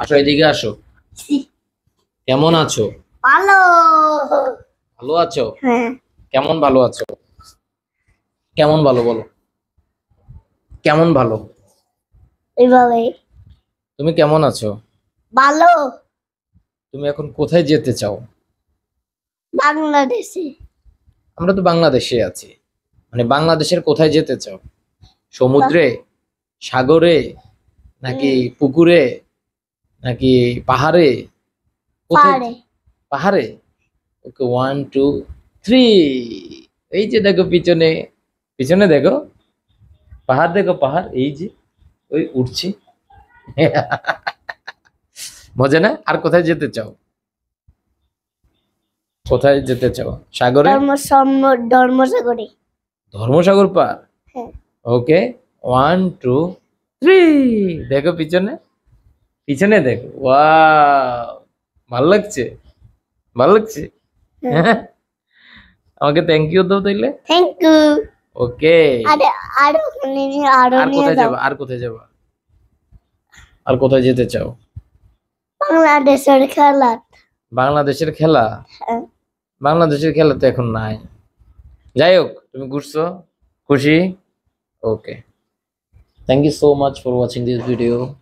আসো এদিকে আসো কেমন আছো ভালো ভালো আছো হ্যাঁ। কেমন ভালো আছো কেমন ভালো বলো কেমন ভালো এইভাবে তুমি কেমন আছো ভালো তুমি এখন কোথায় যেতে চাও বাংলাদেশে আমরা তো বাংলাদেশে আছি মানে বাংলাদেশের কোথায় যেতে চাও সমুদ্রে সাগরে নাকি পুকুরে নাকি পাহাড়ে পাহাড়ে পাহাড়ে ওকে ওয়ান টু থ্রি এই যে দেখো পিছনে পিছনে দেখো পাহাড় দেখো পাহাড় এই যে ওই উঠছে মজা না আর কোথায় যেতে চাও কোথায় যেতে চাও সাগরে ধর্মসাগরে ধর্মসাগর পার হ্যাঁ। ওকে ওয়ান টু থ্রি দেখো পিছনে পিছনে দেখো ওয়া ভাল লাগছে ভাল লাগছে হ্যাঁ। হ্যাঁ। আমাকে থ্যাংক ইউ দাও তাইলে থ্যাংক ইউ ওকে আরে আর ওখানে আর কোথায় যাব আর কোথায় যাব আর কোথায় যেতে চাও বাংলাদেশের খেলা বাংলাদেশের খেলা হ্যাঁ। বাংলাদেশের খেলা তো এখন নাই যাই হোক তুমি ঘুরছো খুশি okay thank you so much for watching this video